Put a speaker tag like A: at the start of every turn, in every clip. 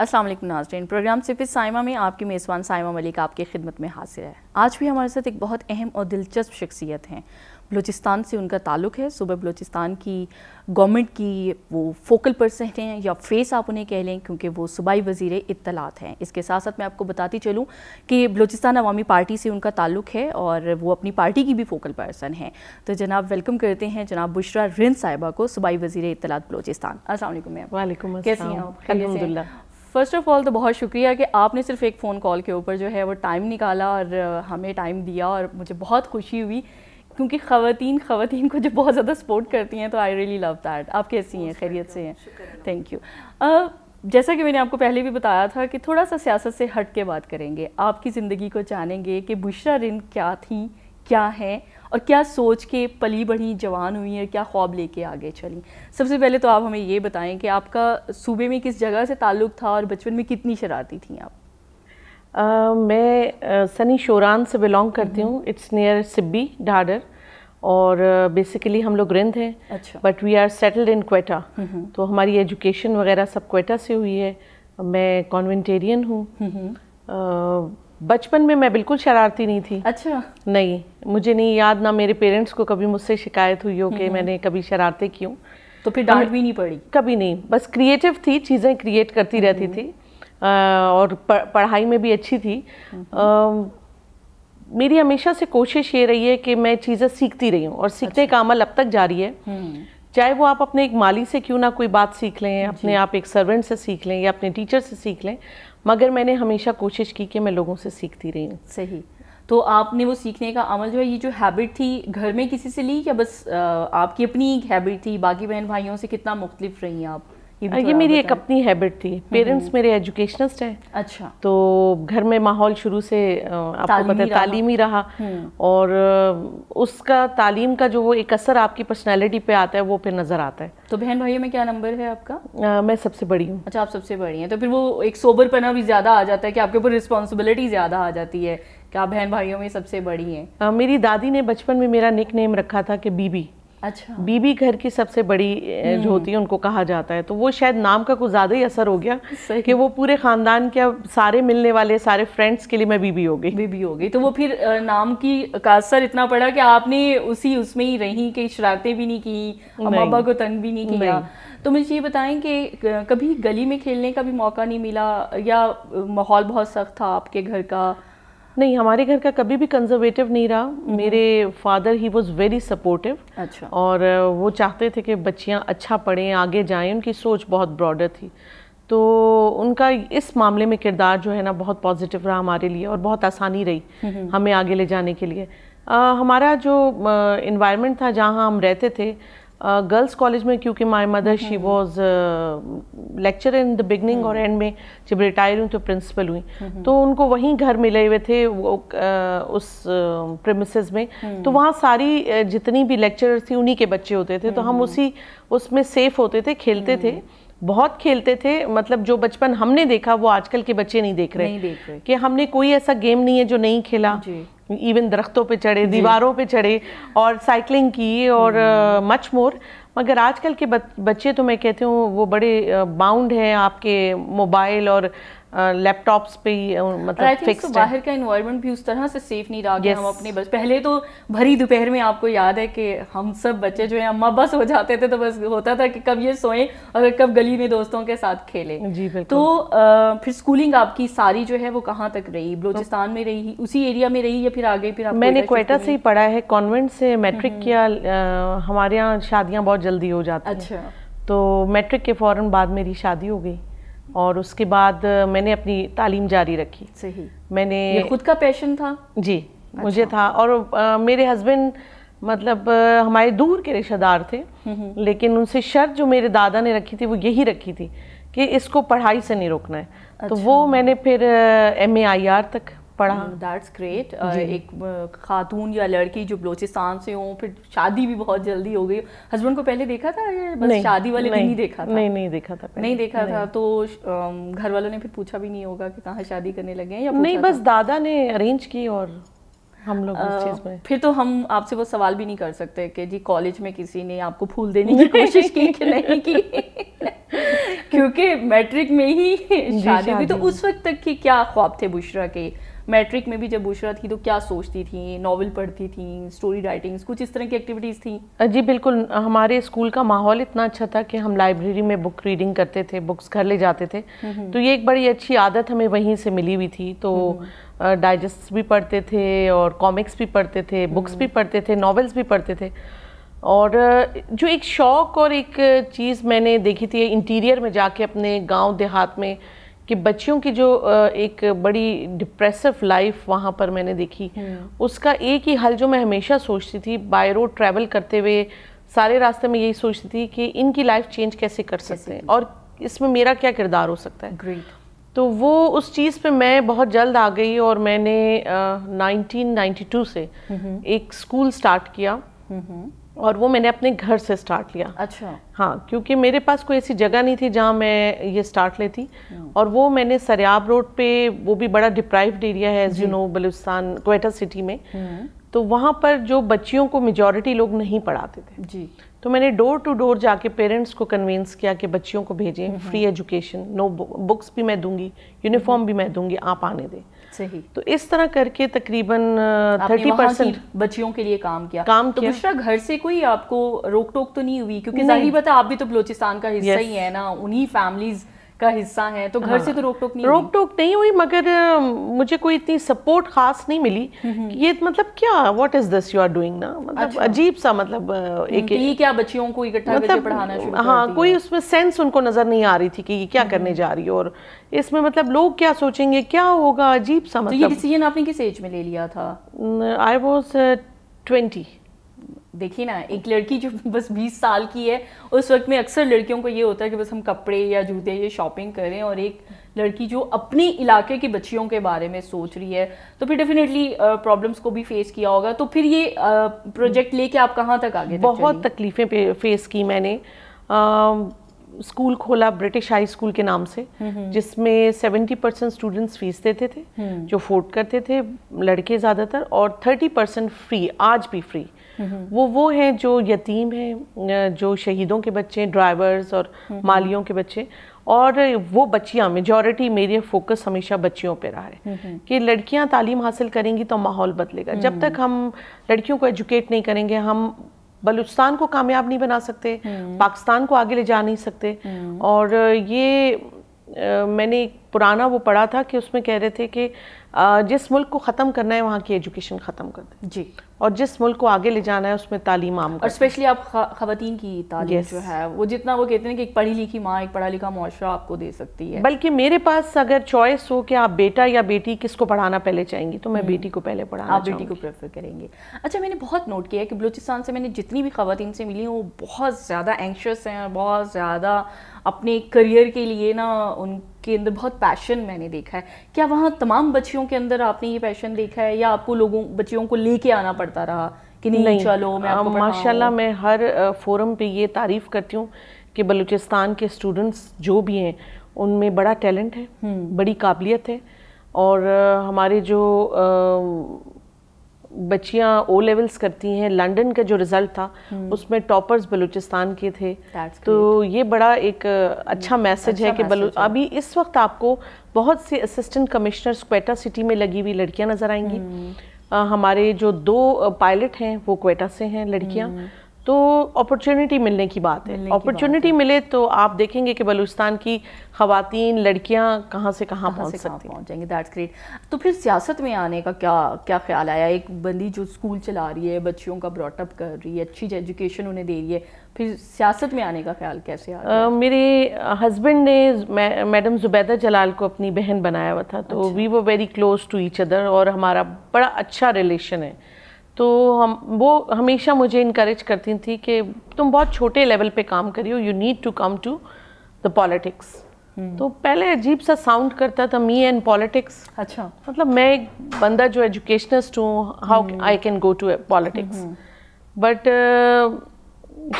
A: अस्सलाम वालेकुम नाजरीन प्रोग्राम सिफित साइमा में आपकी मेज़बान साइमा मलिक आपकी खिदमत में हाजिर है आज भी हमारे साथ एक बहुत अहम और दिलचस्प शख्सियत हैं बलूचिस्तान से उनका ताल्लुक़ है सुबह बलूचिस्तान की गवर्नमेंट की वो फोकल पर्सन हैं या फेस आप उन्हें कह लें क्योंकि वो सूबाई वजीर इतलात हैं इसके साथ साथ मैं आपको बताती चलूँ कि बलूचिस्तान अवामी पार्टी से उनका ताल्लुक़ है और वो अपनी पार्टी की भी फोकल पर्सन हैं तो जनाब वेलकम करते हैं जनाब बुशरा रिन साहिबा को सूबाई वजीर इतलात बलोचिस्तान असल वालेकुम कैसी हैं आप फर्स्ट ऑफ ऑल तो बहुत शुक्रिया कि आपने सिर्फ एक फ़ोन कॉल के ऊपर जो है वो टाइम निकाला और हमें टाइम दिया और मुझे बहुत खुशी हुई क्योंकि ख़वातीन ख़वातीन को जो बहुत ज़्यादा सपोर्ट करती हैं तो आई रियली लव दैट आप कैसी हैं खैरियत से हैं थैंक यू जैसा कि मैंने आपको पहले भी बताया था कि थोड़ा सा सियासत से हट के बात करेंगे आपकी ज़िंदगी को जानेंगे कि बुशरा रिन क्या थी क्या हैं और क्या सोच के पली बढ़ी जवान हुई हैं क्या ख्वाब लेके आगे चली सबसे पहले तो आप हमें ये बताएं कि आपका सूबे में किस जगह से ताल्लुक़ था और बचपन में कितनी शरारती थी आप
B: आ, मैं आ, सनी शोरान से बिलोंग करती हम्म। हूँ इट्स नियर सिब्बी ढाडर और बेसिकली हम लोग रिंद हैं but we are settled in Quetta तो हमारी एजुकेशन वगैरह सब क्वेटा से हुई है मैं कॉन्वेंटेरियन हूँ बचपन में मैं बिल्कुल शरारती नहीं थी अच्छा नहीं मुझे नहीं याद ना मेरे पेरेंट्स को कभी मुझसे शिकायत हुई हो कि हम्म। मैंने कभी शरारतें की हूँ तो फिर डांट भी नहीं पड़ी कभी नहीं बस क्रिएटिव थी चीज़ें क्रिएट करती हम्म। रहती थी और पढ़ाई में भी अच्छी थी हम्म। मेरी हमेशा से कोशिश ये रही है कि मैं चीज़ें सीखती रही हूँ और सीखने अच्छा। का अमल अब तक जारी है चाहे वो आप अपने एक माली से क्यों ना कोई बात सीख लें अपने आप एक सर्वेंट से सीख लें या अपने टीचर से सीख लें मगर मैंने हमेशा कोशिश की कि मैं लोगों से सीखती रही हूँ सही तो आपने वो सीखने का अमल जो है ये जो हैबिट थी
A: घर में किसी से ली या बस आपकी अपनी एक हैबिट थी बाकी बहन भाइयों से कितना मुख्तलिफ रही
B: आप ये, ये मेरी एक अपनी हैबिट थी पेरेंट्स हम्म, हम्म। मेरे एजुकेशनिस्ट हैं अच्छा तो घर में माहौल शुरू से आपको पता है तालीमी रहा हम्म। और उसका तालीम का जो वो एक असर आपकी पर्सनैलिटी पे आता है वो फिर नज़र आता है
A: तो बहन भाइयों में क्या नंबर है आपका
B: आ, मैं सबसे बड़ी हूँ
A: अच्छा आप सबसे बड़ी हैं तो फिर वो एक सोबर पना भी ज़्यादा आ जाता है कि आपके ऊपर रिस्पॉन्सिबिलिटी ज़्यादा आ जाती है क्या आप बहन भाइयों में सबसे बड़ी हैं
B: मेरी दादी ने बचपन में मेरा निक नेम रखा था कि बीबी
A: अच्छा बीबी
B: घर की सबसे बड़ी हम्म। जो होती है उनको कहा जाता है तो वो शायद नाम का कुछ ज़्यादा ही असर हो गया कि वो पूरे ख़ानदान के अब सारे मिलने वाले सारे फ्रेंड्स के लिए मैं बीबी हो गई बीबी हो गई तो वो फिर नाम की का असर इतना पड़ा कि आपने
A: उसी उसमें ही रही कि शरारतें भी नहीं की बाबा को तंग भी नहीं किया तो मुझे ये बताएं कि कभी गली में खेलने का भी मौका नहीं मिला या माहौल बहुत सख्त था
B: आपके घर का नहीं हमारे घर का कभी भी कंजर्वेटिव नहीं रहा हम्म। मेरे father he was very supportive अच्छा और वो चाहते थे कि बच्चियाँ अच्छा पढ़ें आगे जाएं उनकी सोच बहुत ब्रॉडर थी तो उनका इस मामले में किरदार जो है ना बहुत पॉजिटिव रहा हमारे लिए और बहुत आसानी रही हम्म। हमें आगे ले जाने के लिए आ, हमारा जो इन्वायरमेंट था जहाँ हम रहते थे गर्ल्स कॉलेज में क्योंकि my mother she was lecture in the beginning और एंड में जब रिटायर हुई तो प्रिंसिपल हुई हम्म। तो उनको वहीं घर मिले हुए थे वो, uh, उस प्रमिस uh, में तो हम्म। वहाँ सारी uh, जितनी भी लेक्चर थी उन्हीं के बच्चे होते थे तो हम हम्म। उसी उसमें सेफ होते थे खेलते थे बहुत खेलते थे मतलब जो बचपन हमने देखा वो आजकल के बच्चे नहीं देख रहे, नहीं देख रहे। कि हमने कोई ऐसा गेम नहीं है जो नहीं खेला इवन दरख्तों पे चढ़े दीवारों पे चढ़े और साइकिलिंग की और मच हम्म। मोर मगर आजकल के बच्चे तो मैं कहती हूँ वो बड़े बाउंड हैं आपके मोबाइल और लैपटॉप्स पे
C: मतलब फिक्स so, बाहर
A: का इन्वायरमेंट भी उस तरह से सेफ नहीं रहा yes. हम अपने बस पहले
B: तो भरी दोपहर में
A: आपको याद है कि हम सब बच्चे जो हैं अम्मा बस हो जाते थे तो बस होता था कि कब ये सोएं और कब गली में दोस्तों के साथ खेलें जी बिल्कुल तो आ, फिर स्कूलिंग आपकी सारी जो है वो कहाँ तक रही तो बलोचिस्तान में रही उसी एरिया में रही या फिर आगे फिर मैंने क्वेटा से ही
B: पढ़ा है कॉन्वेंट से मैट्रिक किया हमारे यहाँ शादियाँ बहुत जल्दी हो जाती अच्छा तो मैट्रिक के फ़ौरन बाद मेरी शादी हो गई और उसके बाद मैंने अपनी तालीम जारी रखी सही मैंने ये खुद का पैशन था जी अच्छा। मुझे था और आ, मेरे हस्बैंड मतलब आ, हमारे दूर के रिश्तेदार थे हम्म, हम्म। लेकिन उनसे शर्त जो मेरे दादा ने रखी थी वो यही रखी थी कि इसको पढ़ाई से नहीं रोकना है तो अच्छा। तो वो मैंने फिर एम ए आई आर तक पढ़ा दैट्स hmm, ग्रेट एक खातून या लड़की जो बलोचिस्तान
A: से हो फिर शादी भी बहुत जल्दी हो गई हस्बैंड को पहले देखा था या बस शादी वाले नहीं, नहीं देखा था नहीं
B: नहीं देखा था नहीं देखा नहीं। था
A: तो घर वालों ने फिर पूछा भी नहीं होगा कि कहाँ शादी करने लगे हैं या नहीं बस
B: दादा ने अरेंज की और हम लोग उस चीज में
A: फिर तो हम आपसे वो सवाल भी नहीं कर सकते कि जी कॉलेज में किसी ने आपको फूल देने की कोशिश की कि नहीं की क्योंकि मैट्रिक में ही शादी हुई तो उस वक्त तक की क्या ख्वाब थे बुशरा के मैट्रिक में भी जब बुशरा थी तो क्या सोचती थी नॉवल पढ़ती थी स्टोरी राइटिंग्स कुछ इस तरह की एक्टिविटीज़ थी
B: जी बिल्कुल हमारे स्कूल का माहौल इतना अच्छा था कि हम लाइब्रेरी में बुक रीडिंग करते थे बुक्स घर ले जाते थे हम्म, हम्म। तो ये एक बड़ी अच्छी आदत हमें वहीं से मिली हुई थी तो डाइजेस्ट हम्म, भी पढ़ते थे और कॉमिक्स भी पढ़ते थे बुक्स भी पढ़ते थे नॉवेल्स भी पढ़ते थे और जो एक शौक़ और एक चीज़ मैंने देखी थी इंटीरियर में जाके अपने गांव देहात में कि बच्चियों की जो एक बड़ी डिप्रेसिव लाइफ वहाँ पर मैंने देखी हम्म। उसका एक ही हल जो मैं हमेशा सोचती थी बाय रोड ट्रैवल करते हुए सारे रास्ते में यही सोचती थी कि इनकी लाइफ चेंज कैसे कर सकते हैं और इसमें मेरा क्या किरदार हो सकता है ग्रेट तो वो उस चीज़ पे मैं बहुत जल्द आ गई और मैंने uh, 1992 से हम्म। एक स्कूल स्टार्ट किया हम्म। और वो मैंने अपने घर से स्टार्ट लिया अच्छा हाँ क्योंकि मेरे पास कोई ऐसी जगह नहीं थी जहाँ मैं ये स्टार्ट लेती हम्म। और वो मैंने सरयाब रोड पे वो भी बड़ा डिप्राइव्ड एरिया है एज यू नो सिटी में हम्म। तो वहाँ पर जो बच्चियों को मेजोरिटी लोग नहीं पढ़ाते थे जी तो मैंने डोर टू डोर जाके पेरेंट्स को कन्विंस किया कि बच्चियों को भेजें फ्री एजुकेशन नो बुक्स भी मैं दूंगी यूनिफॉर्म हम्म। भी मैं दूंगी आप आने दें सही तो इस तरह करके तकरीबन थर्टी परसेंट बच्चियों के लिए काम किया
A: काम तो दूसरा घर से कोई आपको रोक टोक तो नहीं हुई क्योंकि नहीं। बता आप भी तो बलोचिस्तान का हिस्सा ही है ना उन्हीं फैमिलीज़ का हिस्सा है तो घर हाँ, से तो रोक टोक नहीं रोक
B: टोक नहीं हुई मगर मुझे कोई इतनी सपोर्ट खास नहीं मिली ये मतलब क्या what is this you are doing ना मतलब अच्छा। अजीब सा मतलब हम्म, एक ये क्या बच्चियों को इकट्ठा मतलब, पढ़ाना शुरू हाँ कोई उसमें सेंस उनको नजर नहीं आ रही थी कि ये क्या करने हम्म। जा रही है और इसमें मतलब लोग क्या सोचेंगे क्या होगा अजीब सा तो मतलब ये
A: डिसीजन आपने किस एज में ले लिया था
B: आई वॉज ट्वेंटी
A: देखिए ना एक लड़की जो बस बीस साल की है उस वक्त में अक्सर लड़कियों को ये होता है कि बस हम कपड़े या जूते ये शॉपिंग करें और एक लड़की जो अपने इलाके की बच्चियों के बारे में सोच रही है तो फिर डेफिनेटली प्रॉब्लम्स को भी फेस किया होगा तो फिर ये प्रोजेक्ट
B: लेके आप कहाँ तक आ गए बहुत तकलीफ़ें फेस की मैंने स्कूल खोला ब्रिटिश हाई स्कूल के नाम से हम्म, हम्म। जिसमें सेवेंटी परसेंट स्टूडेंट्स फीस देते थे हम्म। जो अफोर्ड करते थे लड़के ज़्यादातर और थर्टी परसेंट फ्री आज भी फ्री वो वो हैं जो यतीम हैं जो शहीदों के बच्चे हैं ड्राइवर्स और मालियों के बच्चे और वो बच्चियाँ मेजॉरिटी मेरे फोकस हमेशा बच्चियों पे रहा है कि लड़कियाँ तालीम हासिल करेंगी तो माहौल बदलेगा जब तक हम लड़कियों को एजुकेट नहीं करेंगे हम बलूचिस्तान को कामयाब नहीं बना सकते हम्म। पाकिस्तान को आगे ले जा नहीं सकते हम्म। और ये आ, मैंने पुराना वो पढ़ा था कि उसमें कह रहे थे कि जिस मुल्क को ख़त्म करना है वहाँ की एजुकेशन ख़त्म कर दें जी और जिस मुल्क को आगे ले जाना है उसमें तालीम आम और स्पेशली
A: आप ख़वान की तालीम yes. जो है वो जितना वो कहते हैं कि एक पढ़ी लिखी
B: माँ एक पढ़ा लिखा मुआरा आपको दे सकती है बल्कि मेरे पास अगर चॉइस हो कि आप बेटा या बेटी किसको पढ़ाना पहले चाहेंगी तो मैं हम्म। बेटी को पहले पढ़ाना आप बेटी को प्रेफर करेंगे
A: अच्छा मैंने बहुत नोट किया है कि बलूचिस्तान से मैंने जितनी भी ख़वान से मिली हैं वो बहुत ज़्यादा एंक्शस हैं और बहुत ज़्यादा अपने करियर के लिए ना उन के अंदर बहुत पैशन मैंने देखा है क्या वहाँ तमाम
B: बच्चियों के अंदर आपने ये पैशन देखा है या आपको लोगों बच्चियों को लेके आना पड़ता रहा कि नहीं, नहीं चलो मैं आपको माशाल्लाह मैं हर फोरम पे ये तारीफ़ करती हूँ कि बलूचिस्तान के स्टूडेंट्स जो भी हैं उनमें बड़ा टैलेंट है हम्म। बड़ी काबिलियत है और हमारे जो बच्चियाँ ओ लेवल्स करती हैं लंदन का जो रिज़ल्ट था हम्म। उसमें टॉपर्स बलूचिस्तान के थे तो ये बड़ा एक अच्छा मैसेज हम्म, अच्छा है कि बलू अभी इस वक्त आपको बहुत सी असिस्टेंट कमिश्नर्स क्वेटा सिटी में लगी हुई लड़कियाँ नज़र आएंगी हम्म। हमारे जो दो पायलट हैं वो क्वेटा से हैं लड़कियाँ तो अपॉर्चुनिटी मिलने की बात है अपॉर्चुनिटी मिले तो आप देखेंगे कि बलूचिस्तान की खातन लड़कियाँ कहाँ से कहाँ पहुँच सकती पहुंच जाएंगी दैट्स ग्रेट
A: तो फिर सियासत में आने का क्या क्या ख्याल आया एक बंदी जो स्कूल चला रही है बच्चियों का ब्रॉटअप कर रही है अच्छी एजुकेशन उन्हें दे रही है फिर सियासत में आने का ख्याल कैसे
B: आया मेरे हस्बैंड ने मैडम जुबैदा जलाल को अपनी बहन बनाया हुआ था तो वी वो very close to each other और हमारा बड़ा अच्छा रिलेशन है तो हम वो हमेशा मुझे इनक्रेज करती थी कि तुम बहुत छोटे लेवल पे काम करियो you need to come to the politics तो पहले अजीब सा साउंड करता था मी एंड पॉलिटिक्स अच्छा मतलब मैं एक बंदा जो एजुकेशनिस्ट हूँ how I can go to politics but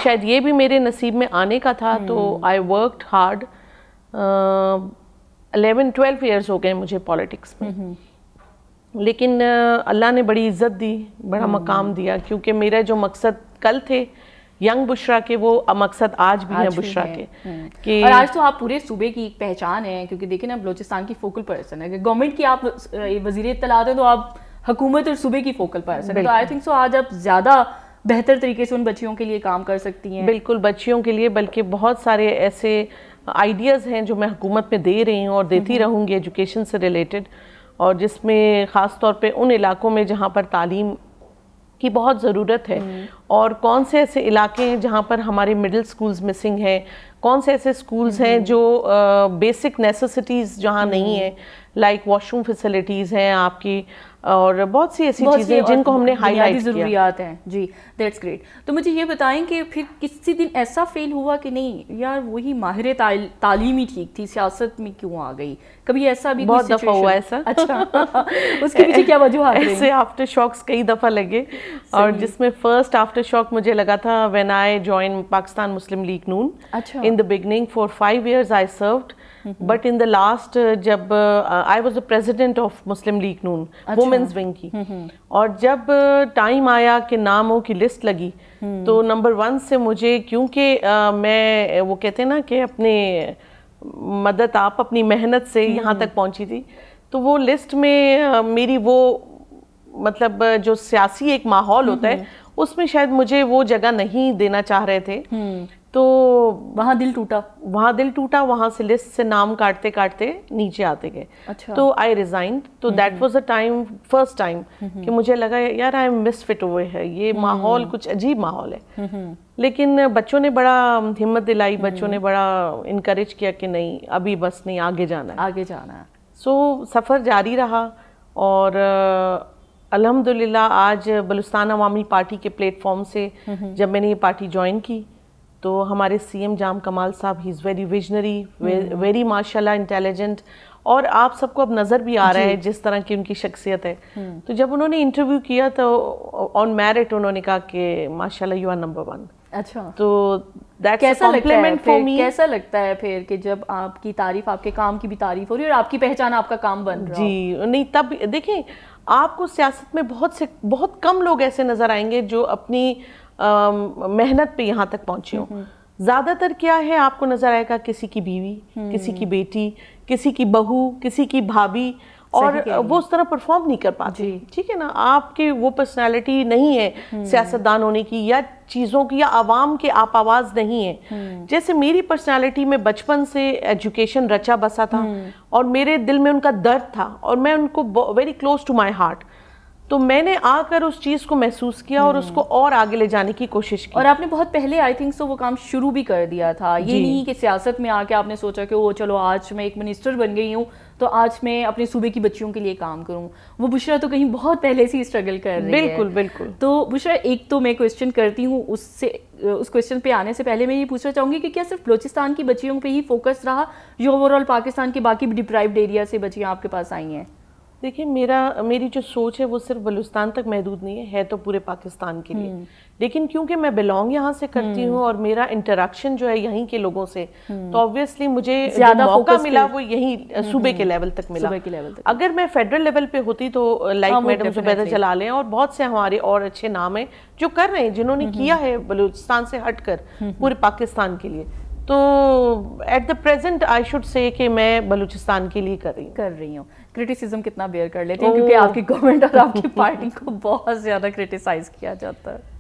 B: शायद ये भी मेरे नसीब में आने का था तो I work hard eleven twelve years हो गए मुझे पॉलिटिक्स में हम्म। लेकिन अल्लाह ने बड़ी इज़्ज़त दी बड़ा हम्म। मकाम दिया क्योंकि मेरा जो मकसद कल थे यंग बुशरा के वो मकसद आज भी आज है बुशरा के हम्म। कि
C: और आज तो
A: आप पूरे सूबे की एक पहचान है क्योंकि देखिए ना बलोचिस्तान की फोकल पर्सन है गवर्नमेंट की आप वजीर इतला तो आप हकूमत और सूबे की फोकल पर्सन है तो आई थिंक सो आज आप ज़्यादा
B: बेहतर तरीके से उन बच्चियों के लिए काम कर सकती हैं बिल्कुल बच्चियों के लिए बल्कि बहुत सारे ऐसे आइडियाज़ हैं जो मैं हुकूमत में दे रही हूँ और देती हम्म। रहूँगी एजुकेशन से रिलेटेड और जिसमें ख़ास तौर पे उन इलाकों में जहाँ पर तालीम की बहुत ज़रूरत है हम्म। और कौन से ऐसे इलाके हैं जहाँ पर हमारे मिडिल स्कूल्स मिसिंग हैं कौन से ऐसे स्कूल्स हम्म। हैं जो बेसिक नेसेसिटीज़ जहाँ नहीं हम्म। है लाइक वॉशरूम फैसिलिटीज़ हैं आपकी और बहुत सी ऐसी चीज़ें जिनको हमने हाईलाइट ज़रूरियात हैं जी
A: दैट्स ग्रेट तो मुझे ये बताएं कि फिर किसी दिन ऐसा फेल हुआ
B: कि नहीं यार वही माहिर
A: ताल, तालीम ही ठीक थी सियासत में क्यों आ गई कभी ऐसा भी बहुत दफ़ा हुआ ऐसा अच्छा
B: उसके पीछे क्या वजूहत ऐसे आफ्टर शॉक्स कई दफ़ा लगे और जिसमें फ़र्स्ट आफ्टर शॉक मुझे लगा था when I join Pakistan Muslim League Noon अच्छा in the beginning for five years I served but in the last जब I was the president of Muslim League Noon women's wing की और जब टाइम uh, आया कि नामों की लिस्ट लगी
C: hmm. तो
B: नंबर वन से मुझे क्योंकि uh, मैं uh, वो कहते हैं ना कि अपने मदद आप अपनी मेहनत से hmm, यहाँ hmm. तक पहुँची थी तो वो लिस्ट में मेरी वो मतलब जो सियासी एक माहौल होता है उसमें शायद मुझे वो जगह नहीं देना चाह रहे थे तो वहाँ दिल टूटा वहाँ दिल टूटा वहाँ से लिस्ट से नाम काटते काटते नीचे आते गए
C: अच्छा। तो आई
B: रिजाइन तो that was a time first time कि मुझे लगा यार आई एम मिसफिट हुए है ये हम्म। माहौल कुछ अजीब माहौल है हम्म, हम्म। लेकिन बच्चों ने बड़ा हिम्मत दिलाई बच्चों ने बड़ा इनक्रेज किया कि नहीं अभी बस नहीं आगे जाना है आगे जाना है सो so, सफ़र जारी रहा और अल्हम्दुलिल्लाह आज बलुस्तान अवामी पार्टी के प्लेटफॉर्म से जब मैंने ये पार्टी ज्वाइन की तो हमारे CM Jam Kamal Sahab he is very visionary very माशाल्लाह इंटेलिजेंट और आप सबको अब नज़र भी आ रहा है जिस तरह की उनकी शख्सियत है हम्म। तो जब उन्होंने इंटरव्यू किया तो ऑन मैरिट उन्होंने कहा कि माशाल्लाह यू आर नंबर वन अच्छा तो कैसा लगता है for me. कैसा लगता है फिर कि जब आपकी तारीफ आपके काम की भी तारीफ हो रही है और आपकी पहचान आपका काम बन रहा जी नहीं तब देखिए आपको सियासत में बहुत से बहुत कम लोग ऐसे नज़र आएंगे जो अपनी मेहनत पे यहाँ तक पहुँचे हूँ हम्म। ज़्यादातर क्या है आपको नज़र आएगा किसी की बीवी हम्म। किसी की बेटी किसी की बहू किसी की भाभी और वो उस तरह परफॉर्म नहीं कर पाती ठीक है ना आपके वो पर्सनालिटी नहीं है हम्म। सियासतदान होने की या चीज़ों की या आवाम के आप आवाज़ नहीं है जैसे मेरी पर्सनालिटी में बचपन से एजुकेशन रचा बसा था और मेरे दिल में उनका दर्द था और मैं उनको very close to my heart तो मैंने आकर उस चीज़ को महसूस किया और हम्म। उसको और आगे ले जाने की कोशिश की और आपने बहुत पहले आई थिंक सो वो काम शुरू भी कर दिया था ये नहीं कि सियासत में
A: आके आपने सोचा कि वो चलो आज मैं एक मिनिस्टर बन गई हूँ तो आज मैं अपने सूबे की बच्चियों के लिए काम करूँ वो बुशरा तो कहीं बहुत पहले से ही स्ट्रगल कर रही बिल्कुल, है बिल्कुल तो बुशरा एक तो मैं क्वेश्चन करती हूँ उससे उस क्वेश्चन पे आने से पहले मैं ये पूछना चाहूंगी कि क्या सिर्फ बलोचिस्तान की बच्चियों पे ही
B: फोकस रहा जो ओवरऑल पाकिस्तान के बाकी डिप्राइव्ड एरिया से बच्चियाँ आपके पास आई हैं देखिए मेरा मेरी जो सोच है वो सिर्फ बलूचिस्तान तक महदूद नहीं है है तो पूरे पाकिस्तान के लिए हम्म। लेकिन क्योंकि मैं बिलोंग यहाँ से करती हम्म। हूँ और मेरा इंटरेक्शन जो है यहीं के लोगों से हम्म। तो ऑब्वियसली मुझे ज्यादा मौका मिला वो यहीं सूबे के लेवल तक मिला के लेवल तक अगर मैं फेडरल लेवल पे होती तो लाइक मैडम जुबैदा जलाल हैं और बहुत से हमारे और अच्छे नाम हैं जो कर रहे हैं जिन्होंने किया है बलूचिस्तान से हट पूरे पाकिस्तान के लिए तो at the present I should say मैं बलूचिस्तान के लिए कर रही हूँ कर रही हूँ क्रिटिसिज्म कितना बेयर कर लेते हैं क्योंकि आपकी गवर्नमेंट और आपकी पार्टी को बहुत ज़्यादा क्रिटिसाइज किया जाता है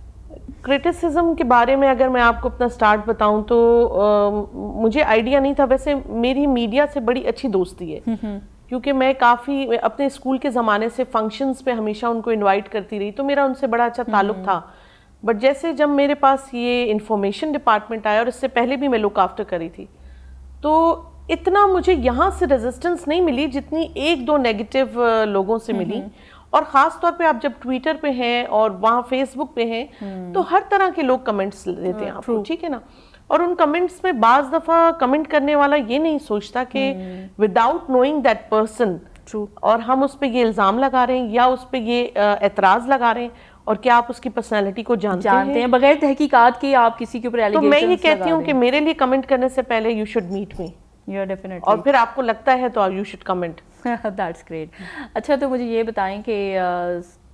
B: क्रिटिसिज्म के बारे में अगर मैं आपको अपना स्टार्ट बताऊं तो आ, मुझे आइडिया नहीं था वैसे मेरी मीडिया से बड़ी अच्छी दोस्ती है हम्म, हम्म। क्योंकि मैं काफ़ी अपने स्कूल के ज़माने से फंक्शंस पे हमेशा उनको इनवाइट करती रही तो मेरा उनसे बड़ा अच्छा ताल्लुक हम्म। था बट जैसे जब मेरे पास ये इन्फॉर्मेशन डिपार्टमेंट आया और इससे पहले भी मैं लुक आफ्टर करी थी तो इतना मुझे यहाँ से रेजिस्टेंस नहीं मिली जितनी एक दो नेगेटिव लोगों से मिली हम्म, हम्म। और ख़ास तौर पे आप जब ट्विटर पे हैं और वहाँ फेसबुक पे हैं हम्म। तो हर तरह के लोग कमेंट्स देते हैं हाँ, आपको ठीक है ना और उन कमेंट्स में बाज दफ़ा कमेंट करने वाला ये नहीं सोचता कि विदाउट नोइंग दैट पर्सन और हम उस पर ये इल्ज़ाम लगा रहे हैं या उस पर ये एतराज़ लगा रहे हैं और क्या आप उसकी पर्सनालिटी को जानते, जानते हैं, हैं बगैर तहकीकात के आप किसी के ऊपर तो मैं ये कहती हूँ कि मेरे लिए कमेंट करने से पहले यू शुड मीट मी या डेफिनेटली और फिर आपको लगता है तो you should comment that's great अच्छा
A: तो मुझे ये बताएं कि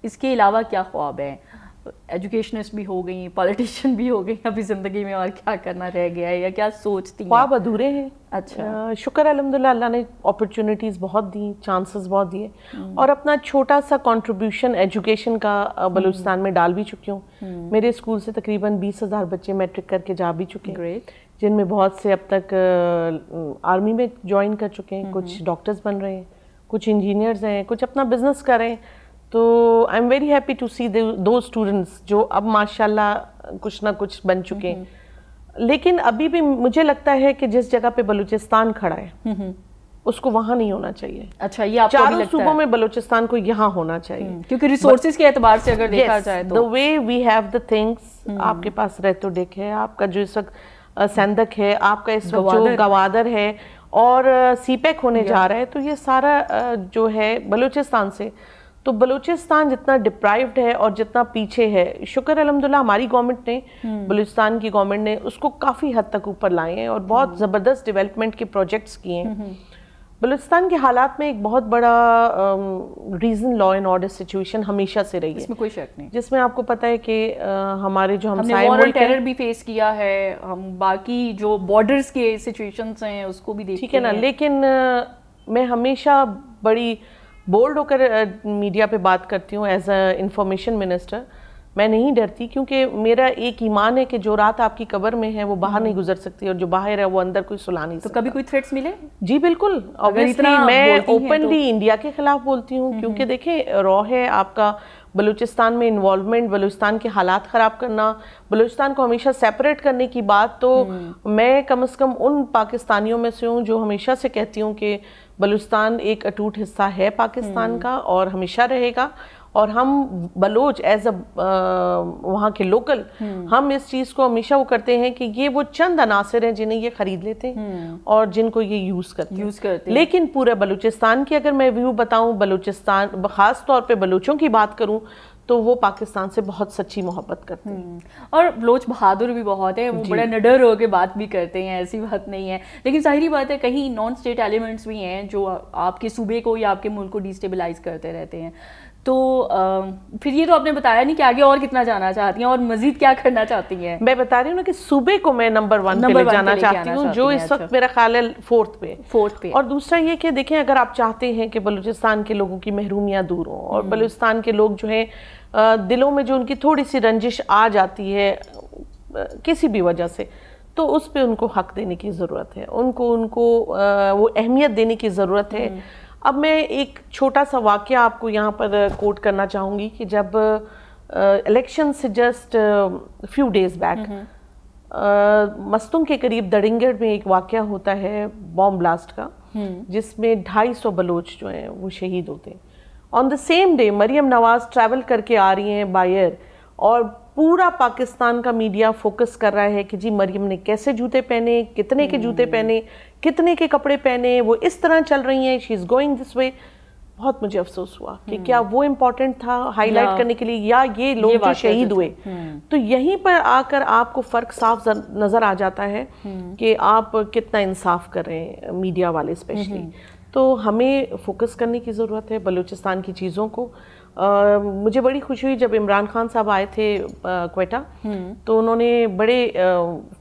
A: इसके अलावा क्या ख्वाब हैं एजुकेशनिस्ट भी हो
B: गई पॉलिटिशियन भी हो गई अभी ज़िंदगी में और क्या करना रह गया है या क्या सोचती हैं ख्वाब अधूरे हैं अच्छा शुक्र अलहमदिल्ला अल्लाह ने अपॉर्चुनिटीज़ बहुत दी चांसेस बहुत दिए हम्म। और अपना छोटा सा कंट्रीब्यूशन एजुकेशन का हम्म। बलूचिस्तान में डाल भी चुकी हूँ हम्म। मेरे स्कूल से तकरीबन बीस हज़ार बच्चे मैट्रिक करके जा भी चुके हैं जिनमें बहुत से अब तक आर्मी में ज्वाइन कर चुके हैं हम्म, कुछ डॉक्टर्स हम्म। बन रहे हैं कुछ इंजीनियर्स हैं कुछ अपना बिजनेस हैं तो I am very happy to see दो स्टूडेंट्स जो अब माशाल्लाह कुछ ना कुछ बन चुके हैं हम्म, लेकिन अभी भी मुझे लगता है कि जिस जगह पे बलूचिस्तान खड़ा है उसको वहाँ नहीं होना चाहिए अच्छा ये आपको चारों सूबों में बलूचिस्तान को यहाँ होना चाहिए क्योंकि रिसोर्सेज के एतबार से अगर देखा जाए तो the way we have the things आपके पास रहते तो देखे आपका जो इस वक्त सेंधक है आपका इस वक्त जो गवादर है और सीपेक होने जा रहा है तो ये सारा जो है बलूचिस्तान से तो बलूचिस्तान जितना डिप्राइव्ड है और जितना पीछे है शुक्र अलहमदिल्ला हमारी गवर्नमेंट ने hmm. बलूचिस्तान की गवर्नमेंट ने उसको काफ़ी हद तक ऊपर लाए हैं और बहुत hmm. ज़बरदस्त डेवलपमेंट के प्रोजेक्ट्स किए हैं hmm, बलूचिस्तान के हालात में एक बहुत बड़ा reason law and order situation हमेशा से रही है इसमें कोई शक नहीं जिसमें आपको पता है कि हमारे जो हम हमने टेरर
A: भी फेस किया है हम बाकी जो बॉर्डर्स के सिचुएशंस हैं उसको भी देखते ठीक है ना
B: लेकिन आ, मैं हमेशा बड़ी बोल्ड होकर मीडिया पे बात करती हूँ एज अ इंफॉर्मेशन मिनिस्टर मैं नहीं डरती क्योंकि मेरा एक ईमान है कि जो रात आपकी कबर में है वो बाहर नहीं हम्म। गुजर सकती और जो बाहर है वो अंदर कोई सुला नहीं तो कभी कोई थ्रेट्स मिले जी बिल्कुल ऑब्वियसली मैं ओपनली तो... इंडिया के खिलाफ बोलती हूँ हम्म, क्योंकि हम्म। देखें रॉ है आपका बलूचिस्तान में इन्वॉल्वमेंट बलूचिस्तान के हालात ख़राब करना बलूचिस्तान को हमेशा सेपरेट करने की बात तो मैं कम अज कम उन पाकिस्तानियों में से हूँ जो हमेशा से कहती हूँ कि बलूचिस्तान एक अटूट हिस्सा है पाकिस्तान का और हमेशा रहेगा और हम बलोच एज अ uh, वहाँ के लोकल हम्म। हम इस चीज़ को हमेशा वो करते हैं कि ये वो चंद अनासर हैं जिन्हें ये ख़रीद लेते हैं हम्म। और जिनको ये यूज़ करते यूज़ करते लेकिन पूरे बलूचिस्तान की अगर मैं व्यू बताऊँ बलूचिस्तान ख़ास तौर पर बलोचों की बात करूँ तो वो पाकिस्तान से बहुत सच्ची मोहब्बत करते हैं हम्म। और बलोच बहादुर भी बहुत है वो बड़ा निडर होकर बात भी करते हैं ऐसी बात नहीं है लेकिन
A: जाहिर बात है कहीं नॉन स्टेट एलिमेंट्स भी हैं जो आपके सूबे को या आपके मुल्क को डिस्टेबलाइज करते रहते हैं तो आ, फिर ये तो आपने बताया नहीं कि आगे और कितना जाना चाहती हैं और मजीद क्या
B: करना चाहती हैं मैं बता रही हूँ ना कि सूबे को मैं नंबर वन नंबर जाना चाहती हूँ जो इस वक्त अच्छा। मेरा ख्याल है फोर्थ पे फोर्थ पे और दूसरा ये कि देखें अगर आप चाहते हैं कि बलूचिस्तान के लोगों की महरूमियाँ दूर हों और हम्म। बलूचिस्तान के लोग जो हैं दिलों में जो उनकी थोड़ी सी रंजिश आ जाती है किसी भी वजह से तो उस पर उनको हक देने की ज़रूरत है उनको उनको वो अहमियत देने की ज़रूरत है हम्म। अब मैं एक छोटा सा वाक्य आपको यहाँ पर कोट करना चाहूँगी कि जब इलेक्शन से just few days back Mastung के करीब दड़िंगर में एक वाक्य होता है बॉम्ब ब्लास्ट का हम्म। जिसमें ढाई सौ बलोच जो हैं वो शहीद होते हैं on the same day Maryam Nawaz travel करके आ रही हैं बायर और पूरा पाकिस्तान का मीडिया फोकस कर रहा है कि जी मरियम ने कैसे जूते पहने कितने के जूते हम्म। पहने कितने के कपड़े पहने वो इस तरह चल रही हैं she is going this way बहुत मुझे अफसोस हुआ कि हम्म। क्या वो इम्पोर्टेंट था हाईलाइट करने के लिए या ये लोग जो तो शहीद हुए हम्म। तो यहीं पर आकर आपको फ़र्क साफ नज़र आ जाता है हम्म। कि आप कितना इंसाफ कर रहे हैं मीडिया वाले स्पेशली तो हमें फोकस करने की ज़रूरत है बलूचिस्तान की चीज़ों को आ, मुझे बड़ी खुशी हुई जब इमरान खान साहब आए थे क्वेटा तो उन्होंने बड़े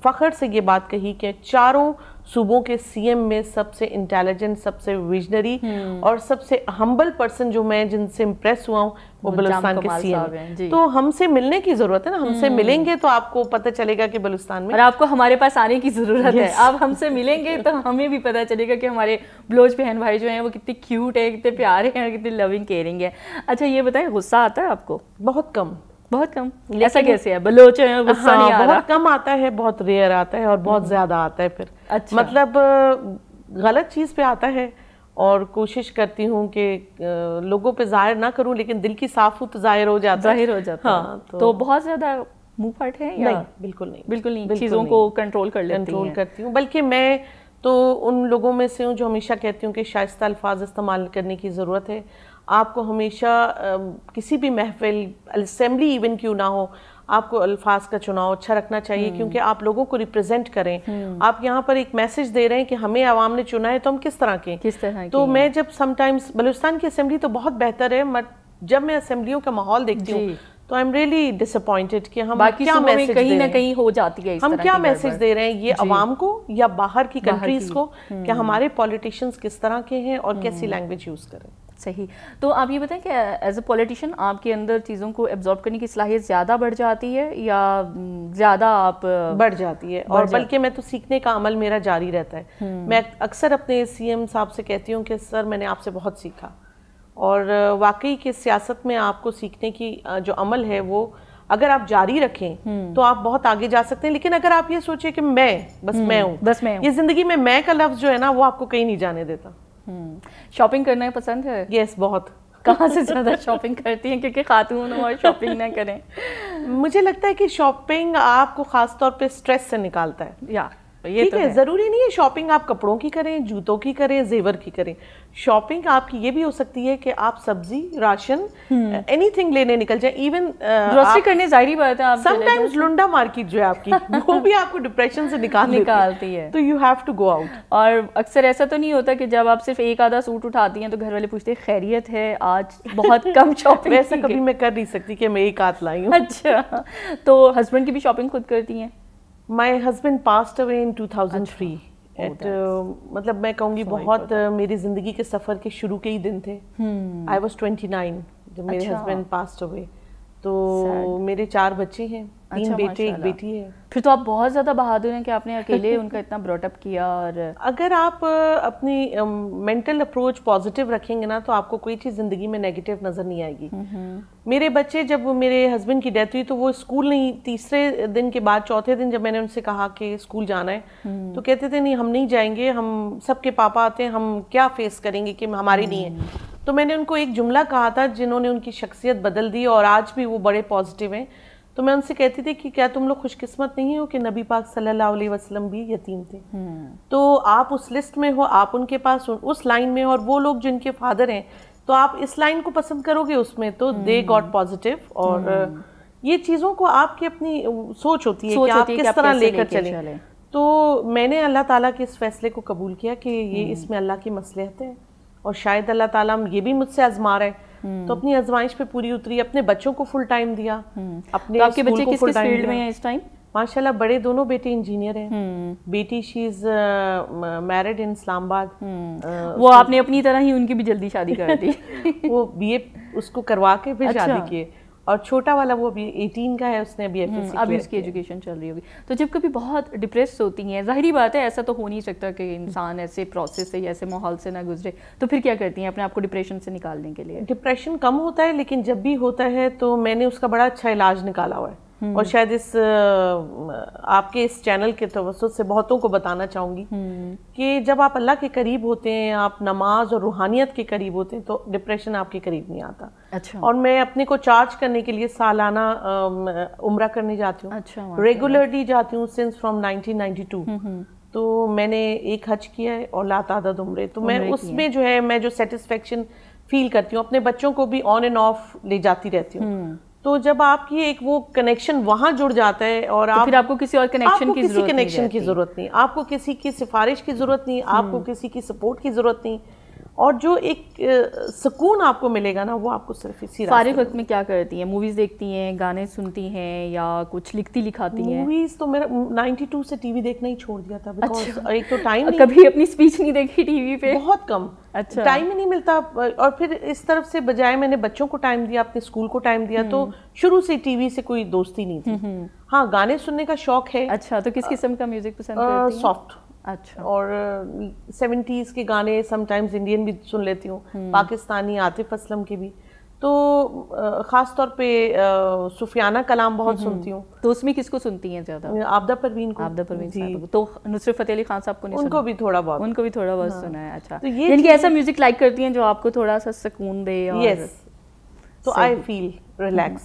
B: फ़ख्र से ये बात कही कि चारों सूबों के सीएम में सबसे इंटेलिजेंट सबसे विजनरी हम्म। और सबसे हम्बल पर्सन जो मैं जिनसे इम्प्रेस हुआ हूँ वो बलुस्तान के सीएम तो हमसे मिलने की जरूरत है ना हमसे हम्म। मिलेंगे तो आपको पता चलेगा कि बलुस्तान में और आपको हमारे पास आने की जरूरत है आप हमसे मिलेंगे तो
A: हमें भी पता चलेगा कि हमारे ब्लोज बहन भाई जो है वो कितने क्यूट है कितने प्यारे हैं और कितने लविंग केयरिंग
B: है अच्छा ये बताए गुस्सा आता है आपको
A: बहुत कम बहुत कम ऐसा कैसे है बलोच है गुस्सा हाँ, नहीं आ बहुत
B: कम आता है बहुत रेयर आता है और बहुत हम्म। ज्यादा आता है फिर अच्छा। मतलब गलत चीज़ पे आता है और कोशिश करती हूँ कि लोगों पे जाहिर ना करूँ लेकिन दिल की साफ हो तो जाहिर हो जाता जाहिर हो जाता हाँ तो, तो
A: बहुत ज़्यादा मुंह
B: फट है या नहीं बिल्कुल नहीं बिल्कुल नहीं बिल्कुल चीज़ों नहीं। को कंट्रोल कर लेती कंट्रोल करती हूँ बल्कि मैं तो उन लोगों में से हूँ जो हमेशा कहती हूँ कि शायस्ता अल्फाज इस्तेमाल करने की ज़रूरत है आपको हमेशा किसी भी महफिल असम्बली इवन क्यों ना हो आपको अल्फाज का चुनाव अच्छा रखना चाहिए हम्म। क्योंकि आप लोगों को रिप्रेजेंट करें हम्म। आप यहाँ पर एक मैसेज दे रहे हैं कि हमें आवाम ने चुना है तो हम किस तरह के किस तरह तो मैं जब समटाइम्स बलुस्तान की असम्बली तो बहुत बेहतर है मत जब मैं असम्बलियों का माहौल देखती हूँ तो आई एम रियली डिसअपॉइंटेड कि हम क्या मैसेज कहीं ना कहीं हो जाती है हम क्या मैसेज दे रहे हैं ये आवाम को या बाहर की कंट्रीज को कि हम्म। हमारे पॉलिटिशियंस किस तरह के हैं और कैसी लैंग्वेज यूज़ करें सही तो आप ये
A: बताएं कि एज ए पॉलिटिशियन आपके अंदर चीज़ों को एब्जॉर्ब करने की सलाहियत ज़्यादा बढ़ जाती है या
C: हम्म,
B: ज़्यादा आप बढ़ जाती है और बल्कि मैं तो सीखने का अमल मेरा जारी रहता है हम्म। मैं अक्सर अपने सीएम साहब से कहती हूँ कि सर मैंने आपसे बहुत सीखा और वाकई के सियासत में आपको सीखने की जो अमल है वो अगर आप जारी रखें हम्म। तो आप बहुत आगे जा सकते हैं लेकिन अगर आप ये सोचें कि मैं बस मैं हूँ बस मैं ये जिंदगी में मैं का लफ्ज़ जो है ना वो आपको कहीं नहीं जाने देता शॉपिंग हम्म। करना पसंद है यस yes, बहुत कहाँ से ज़्यादा शॉपिंग करती हैं क्योंकि खातून और शॉपिंग ना करें मुझे लगता है कि शॉपिंग आपको ख़ास तौर पे स्ट्रेस से निकालता है या तो ये ठीक तो है ज़रूरी नहीं है शॉपिंग आप कपड़ों की करें जूतों की करें जेवर की करें शॉपिंग आपकी ये भी हो सकती है कि आप सब्जी राशन
C: एनीथिंग
B: हम्म। लेने निकल जाए इवन ग्रोसरी करने जाहिर बात है समटाइम्स लुंडा मार्केट जो है आपकी वो भी आपको डिप्रेशन से निकाल निकालती है तो you have to go out
A: और अक्सर ऐसा तो नहीं होता कि जब आप सिर्फ एक आधा सूट उठाती हैं तो घर वाले पूछते हैं खैरियत है आज
B: बहुत कम शॉपिंग ऐसा कभी मैं कर नहीं सकती कि मैं एक हाथ लाई हूँ अच्छा तो हस्बैंड की भी शॉपिंग खुद करती हैं my husband passed away in 2003 at मतलब मैं कहूँगी बहुत uh, मेरी ज़िंदगी के सफ़र के शुरू के ही दिन थे आई वॉज ट्वेंटी नाइन जब मेरे हस्बैंड पास्ट अवे तो मेरे चार बच्चे हैं तीन अच्छा, बेटे एक बेटी है
A: फिर तो आप बहुत ज़्यादा बहादुर हैं कि आपने अकेले उनका
B: इतना ब्रॉटअप किया और अगर आप अपनी मेंटल अप्रोच पॉजिटिव रखेंगे ना तो आपको कोई चीज़ ज़िंदगी में नेगेटिव नज़र नहीं आएगी हम्म, हम्म। मेरे बच्चे जब मेरे हस्बैंड की डेथ हुई तो वो स्कूल नहीं तीसरे दिन के बाद चौथे दिन जब मैंने उनसे कहा कि स्कूल जाना है हम्म। तो कहते थे नहीं हम नहीं जाएंगे हम सबके पापा आते हैं हम क्या फेस करेंगे कि हमारे नहीं है तो मैंने उनको एक जुमला कहा था जिन्होंने उनकी शख्सियत बदल दी और आज भी वो बड़े पॉजिटिव हैं तो मैं उनसे कहती थी कि क्या तुम लोग खुशकिस्मत नहीं हो कि नबी पाक सल्लल्लाहु अलैहि वसल्लम भी यतीम थे हम्म। तो आप उस लिस्ट में हो आप उनके पास उस लाइन में हो और वो लोग जिनके फादर हैं तो आप इस लाइन को पसंद करोगे उसमें तो दे गॉट पॉजिटिव और हम्म। ये चीज़ों को आपकी अपनी सोच होती है सोच कि आप किस तरह लेकर चले।, चले तो मैंने अल्लाह ताला के इस फैसले को कबूल किया कि ये हम्म। इसमें अल्लाह की मसलहत है और शायद अल्लाह ताला ये भी मुझसे आजमा रहे हम्म। तो अपनी आजमाइश पे पूरी उतरी अपने बच्चों को फुल टाइम दिया हम्म। अपने तो आपके बच्चे किस फील्ड में इस टाइम माशाल्लाह बड़े दोनों बेटे इंजीनियर हैं हम्म। बेटी she is married in Islamabad वो आपने अपनी तरह ही उनकी भी जल्दी शादी कर दी वो बीए उसको करवा के फिर अच्छा। शादी किए और छोटा वाला वो अभी एटीन का है उसने अभी एफ हम्म, अभी
A: उसकी एजुकेशन चल रही होगी तो जब कभी बहुत डिप्रेस होती हैं जाहिर बात है ऐसा तो हो नहीं सकता कि इंसान
B: ऐसे प्रोसेस से ऐसे माहौल से ना गुजरे तो फिर क्या करती हैं अपने आप को डिप्रेशन से निकालने के लिए डिप्रेशन कम होता है लेकिन जब भी होता है तो मैंने उसका बड़ा अच्छा इलाज निकाला हुआ है और हम्म। शायद इस आपके इस चैनल के तवसत से बहुतों को बताना चाहूँगी हम्म। कि जब आप अल्लाह के करीब होते हैं आप नमाज और रूहानियत के करीब होते हैं तो डिप्रेशन आपके करीब नहीं आता अच्छा और मैं अपने को चार्ज करने के लिए सालाना उम्र करने जाती हूँ
C: अच्छा रेगुलरली
B: जाती हूँ सिंस फ्रॉम नाइनटीन तो मैंने एक हज किया है और लातादाद उम्र तो मैं उसमें जो है मैं जो सेटिस्फेक्शन फील करती हूँ अपने बच्चों को भी ऑन एंड ऑफ ले जाती रहती हूँ हम्म। तो जब आपकी एक वो कनेक्शन वहाँ जुड़ जाता है और तो आप, फिर आपको किसी और कनेक्शन की किसी कनेक्शन की ज़रूरत नहीं आपको किसी की सिफारिश की ज़रूरत नहीं आपको हम्म। किसी की सपोर्ट की ज़रूरत नहीं और जो एक सुकून आपको मिलेगा ना वो आपको सिर्फ इसी सारे वक्त
A: में क्या करती हैं मूवीज़ देखती हैं गाने सुनती हैं या कुछ लिखती
B: लिखाती हैं मूवीज़ तो मेरा 92 से टीवी देखना ही छोड़ दिया था बिकॉज अच्छा। एक तो टाइम कभी अपनी स्पीच नहीं देखी टीवी पे बहुत कम अच्छा टाइम ही नहीं मिलता और फिर इस तरफ से बजाय मैंने बच्चों को टाइम दिया अपने स्कूल को टाइम दिया तो हम्म। शुरू से टीवी से कोई दोस्ती नहीं थी हम्म, हम्म। हाँ गाने सुनने का शौक है अच्छा तो किस किस्म का म्यूजिक पसंद सॉफ्ट अच्छा और सेवेंटीज़ के गाने समटाइम्स इंडियन भी सुन लेती हूँ हम्म। पाकिस्तानी आतिफ असलम के भी तो ख़ास तौर पे सुफियाना कलाम बहुत हम्म। सुनती हूँ तो उसमें किसको सुनती हैं ज़्यादा आपदा परवीन को आपदा परवीन जी तो नुसरत फतेह अली खान साहब को नहीं उनको भी थोड़ा बहुत
C: उनको भी थोड़ा बहुत हाँ। सुना है अच्छा तो ये ऐसा म्यूज़िक
A: लाइक करती हैं जो आपको थोड़ा सा सुकून दे यस तो आई फील रिलैक्स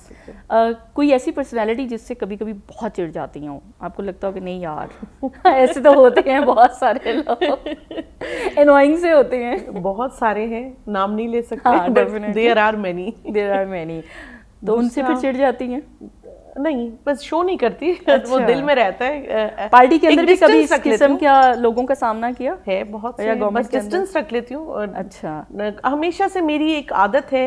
A: हम्म, कोई ऐसी पर्सनैलिटी जिससे कभी कभी बहुत चिड़ जाती हूँ आपको लगता हो कि नहीं यार ऐसे तो होते हैं बहुत सारे
B: लोग से होते हैं बहुत सारे हैं नाम नहीं ले
C: सकते there are
B: many there are many तो उनसे फिर चिड़ जाती हैं नहीं बस शो नहीं करती अच्छा। वो दिल में रहता है पार्टी के अंदर भी कभी इस किस्म क्या लोगों का सामना किया है बहुत या बस डिस्टेंस रख लेती हूँ अच्छा हमेशा से मेरी एक आदत है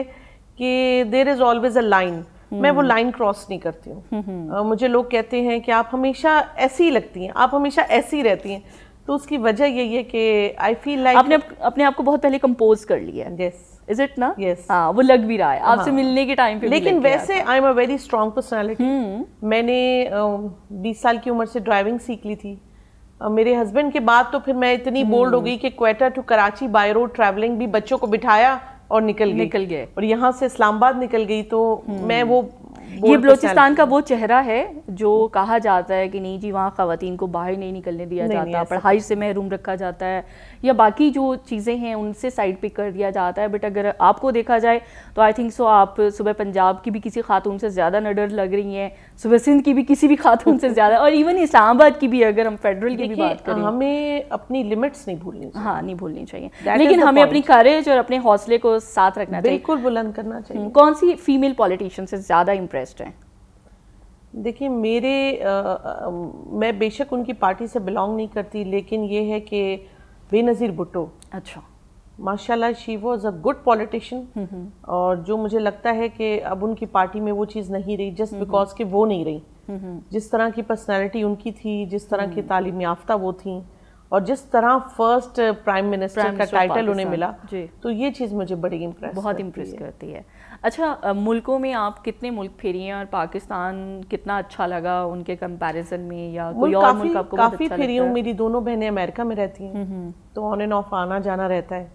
B: कि there is always a line मैं वो लाइन hmm. क्रॉस नहीं करती हूँ uh, मुझे लोग कहते हैं कि आप हमेशा ऐसी ही लगती हैं आप हमेशा ऐसी रहती हैं तो उसकी वजह यही है कि आई फील लाइक आपने
A: अपने आप को बहुत पहले कंपोज कर लिया है यस इज इट ना यस हाँ वो लग भी
B: रहा है आपसे हाँ. मिलने के टाइम पे लेकिन वैसे I am a very strong personality मैंने बीस uh, साल की उम्र से ड्राइविंग सीख ली थी uh, मेरे हस्बैंड के बाद तो फिर मैं इतनी बोल्ड हो गई कि Quetta to Karachi by road travelling भी बच्चों को बिठाया और निकल निकल गए और यहाँ से इस्लामाबाद निकल गई तो हम्म। मैं वो
A: ये बलोचिस्तान
B: का वो चेहरा है जो
A: कहा जाता है कि नहीं जी वहाँ खातन को बाहर नहीं निकलने दिया नहीं, जाता पढ़ाई से महरूम रखा जाता है या बाकी जो चीज़ें हैं उनसे साइड पिक कर दिया जाता है बट अगर आपको देखा जाए तो आई थिंक सो आप सुबह पंजाब की भी किसी खातून से ज़्यादा नडर लग रही हैं सुबह सिंध की भी किसी भी खातून से ज़्यादा और इवन इस्लामाबाद की भी अगर हम फेडरल की भी बात करें हमें अपनी लिमिट्स नहीं भूलनी चाहिए हाँ नहीं भूलनी चाहिए That लेकिन हमें point. अपनी करेज और अपने हौसले को साथ रखना चाहिए बिल्कुल बुलंद करना
C: चाहिए हम्म,
B: कौन सी फीमेल पॉलिटिशियन से ज़्यादा इम्प्रेस्ड है देखिए मेरे आ, मैं बेशक उनकी पार्टी से बिलोंग नहीं करती लेकिन ये है कि बेनज़ीर भुट्टो अच्छा माशाल्लाह she was a good politician और जो मुझे लगता है कि अब उनकी पार्टी में वो चीज़ नहीं रही जस्ट बिकॉज कि वो नहीं रही जिस तरह की पर्सनैलिटी उनकी थी जिस तरह की हम्म। तालीम याफ्ता वो थी और जिस तरह फर्स्ट प्राइम मिनिस्टर का टाइटल उन्हें मिला तो ये चीज़ मुझे बड़ी इम्प्रेस बहुत इम्प्रेस करती है
A: अच्छा मुल्कों में आप कितने मुल्क फेरी हैं और पाकिस्तान कितना अच्छा लगा उनके
B: कंपैरिजन में या कोई और मुल्क आपको काफ़ी अच्छा फेरी हूँ मेरी दोनों बहनें अमेरिका में रहती हैं तो ऑन एंड ऑफ आना जाना रहता है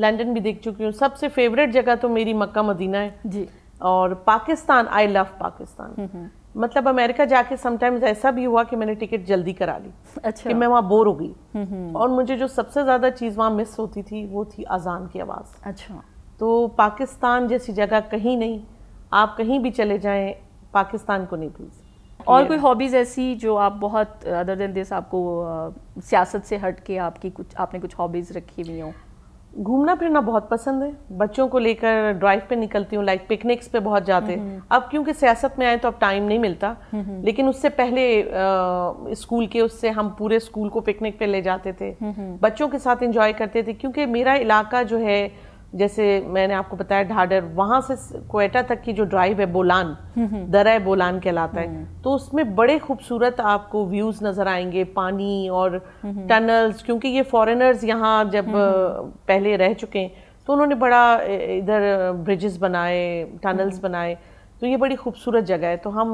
B: लंदन भी देख चुकी हूँ सबसे फेवरेट जगह तो मेरी मक्का मदीना है जी और पाकिस्तान आई लव पाकिस्तान हम्म, हम्म। मतलब अमेरिका जाके समटाइम्स ऐसा भी हुआ कि मैंने टिकट जल्दी करा ली अच्छा कि मैं वहाँ बोर हो गई हम्म, और मुझे जो सबसे ज़्यादा चीज़ वहाँ मिस होती थी वो थी अजान की आवाज़ अच्छा तो पाकिस्तान जैसी जगह कहीं नहीं आप कहीं भी चले जाएं पाकिस्तान को नहीं भूल और कोई
A: हॉबीज़ ऐसी जो आप बहुत अदर देन दिस आपको सियासत से हट के आपकी
B: कुछ आपने कुछ हॉबीज़ रखी हुई हो घूमना फिरना बहुत पसंद है बच्चों को लेकर ड्राइव पे निकलती हूँ लाइक पिकनिक्स पे बहुत जाते हम्म। अब क्योंकि सियासत में आए तो अब टाइम नहीं मिलता हम्म। लेकिन उससे पहले आ, स्कूल के उससे हम पूरे स्कूल को पिकनिक पे ले जाते थे हम्म। बच्चों के साथ इंजॉय करते थे क्योंकि मेरा इलाका जो है जैसे मैंने आपको बताया ढाडर वहाँ से कोयटा तक की जो ड्राइव है बोलान हम्म, हम्म। दरा बोलान कहलाता है हम्म। तो उसमें बड़े खूबसूरत आपको व्यूज़ नज़र आएंगे पानी और टनल्स क्योंकि ये फॉरेनर्स यहाँ जब पहले रह चुके हैं तो उन्होंने बड़ा इधर ब्रिजेस बनाए टनल्स बनाए तो ये बड़ी खूबसूरत जगह है तो हम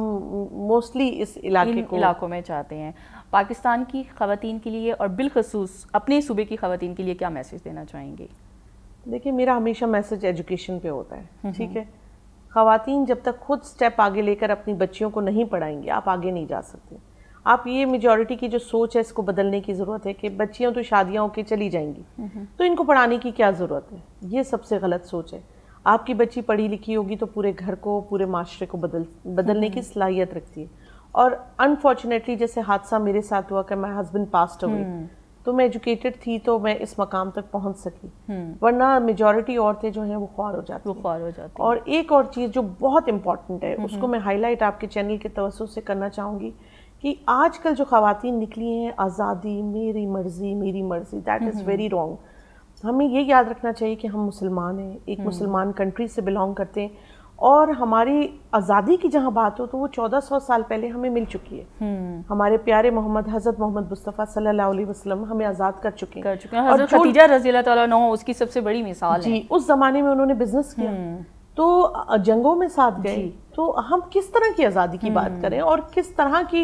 B: मोस्टली इस इलाके को इलाकों में चाहते हैं पाकिस्तान की खातन के लिए और बिलखसूस अपने सूबे की खातन के लिए क्या मैसेज देना चाहेंगे देखिए मेरा हमेशा मैसेज एजुकेशन पे होता है हम्म, ठीक हम्म। है खातन जब तक खुद स्टेप आगे लेकर अपनी बच्चियों को नहीं पढ़ाएंगी आप आगे नहीं जा सकते आप ये मेजोरिटी की जो सोच है इसको बदलने की ज़रूरत है कि बच्चियाँ तो शादियां होकर चली जाएंगी हम्म, तो इनको पढ़ाने की क्या ज़रूरत है ये सबसे गलत सोच है आपकी बच्ची पढ़ी लिखी होगी तो पूरे घर को पूरे माशरे को बदल बदलने की सलाहियत रखती है और अनफॉर्चुनेटली जैसे हादसा मेरे साथ हुआ कि मैं हस्बैंड पास्ट हो गई तो मैं एजुकेटेड थी तो मैं इस मकाम तक पहुंच सकी हम्म। वरना मेजोरिटी औरतें जो हैं वो ख्वार हो जाती वो ख्वार हो जाती और एक और चीज़ जो बहुत इंपॉर्टेंट है उसको हम्म। मैं हाईलाइट आपके चैनल के तवसु से करना चाहूँगी कि आजकल जो खातन निकली हैं आज़ादी मेरी मर्ज़ी मेरी मर्ज़ी दैट इज़ वेरी रॉन्ग हमें ये याद रखना चाहिए कि हम मुसलमान हैं एक हम्म। मुसलमान कंट्री से बिलोंग करते हैं और हमारी आज़ादी की जहाँ बात हो तो वो चौदह सौ साल पहले हमें मिल चुकी है हम्म। हमारे प्यारे मोहम्मद हज़रत मोहम्मद मुस्तफ़ा सल्लल्लाहु अलैहि वसल्लम हमें आज़ाद कर चुके हैं कर चुके हैं हज़रत खतीजा
A: रजी अल्लाह उसकी सबसे बड़ी मिसाल जी
B: उस ज़माने में उन्होंने बिजनेस किया हम्म। तो जंगों में साथ गए तो हम किस तरह की आज़ादी की बात हम्म। करें और किस तरह की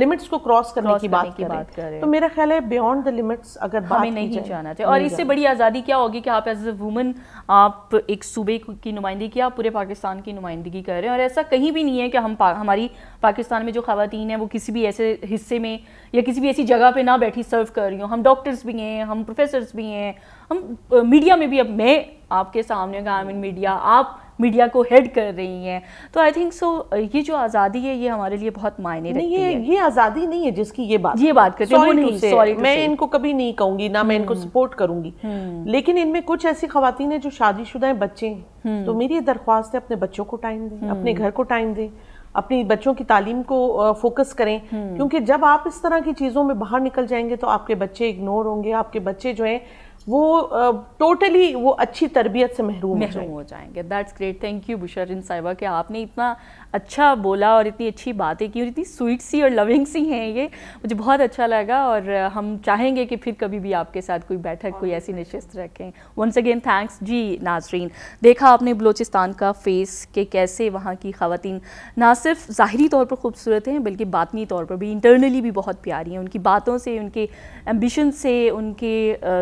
B: लिमिट्स को क्रॉस करने की, बात, की बात करें तो मेरा ख्याल है बियॉन्ड द लिमिट्स अगर हमें नहीं जाना चाहिए और इससे बड़ी
A: आज़ादी क्या होगी कि आप एज ए वुमन आप एक सूबे की नुमाइंदगी आप पूरे पाकिस्तान की नुमाइंदगी कर रहे हैं और ऐसा कहीं भी नहीं है कि हम हमारी पाकिस्तान में जो खातन हैं वो किसी भी ऐसे हिस्से में या किसी भी ऐसी जगह पर ना बैठी सर्व कर रही हूँ हम डॉक्टर्स भी हैं हम प्रोफेसर्स भी हैं हम मीडिया में भी अब मैं आपके सामने का गामिन मीडिया आप मीडिया को हेड कर रही हैं तो आई थिंक थिंक सो ये जो आज़ादी है ये हमारे लिए बहुत मायने रखती
B: ये, है ये आज़ादी नहीं है जिसकी ये बात ये बात करते हैं सॉरी मैं इनको कभी नहीं कहूंगी ना मैं इनको सपोर्ट हम्म। करूंगी हम्म। लेकिन इनमें कुछ ऐसी खातन है जो शादीशुदा हैं बच्चे हैं हम्म। तो मेरी दरख्वास्त है अपने बच्चों को टाइम दें अपने घर को टाइम दें अपनी बच्चों की तालीम को फोकस करें क्योंकि जब आप इस तरह की चीज़ों में बाहर निकल जाएंगे तो आपके बच्चे इग्नोर होंगे आपके बच्चे जो हैं वो टोटली uh, वो अच्छी तरबियत से महरूम महरूम हो जाएंगे that's
A: great thank you Bushrin Sahiba कि आपने इतना अच्छा बोला और इतनी अच्छी बातें की और इतनी स्वीट सी और लविंग सी हैं ये मुझे बहुत अच्छा लगा और हम चाहेंगे कि फिर कभी भी आपके साथ कोई बैठक कोई ऐसी नशस्त रखें वंस अगेन थैंक्स जी नाजरीन देखा आपने बलोचिस्तान का फेस के कैसे वहाँ की खातन ना सिर्फ ज़ाहरी तौर पर खूबसूरत हैं बल्कि बातनी तौर पर भी इंटरनली भी बहुत प्यारी हैं उनकी बातों से उनके एम्बिशन से उनके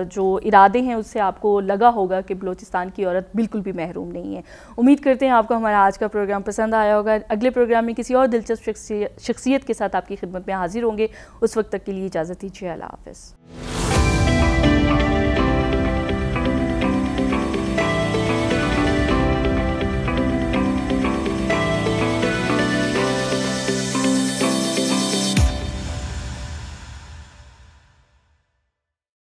A: जो इरादे हैं उससे आपको लगा होगा कि बलोचिस्तान की औरत बिल्कुल भी महरूम नहीं है उम्मीद करते हैं आपको हमारा आज का प्रोग्राम पसंद आया होगा अगले प्रोग्राम में किसी और दिलचस्प शख्सियत के साथ आपकी खिदमत में हाजिर होंगे उस वक्त तक के लिए इजाज़त दीजिए अल्लाह हाफ़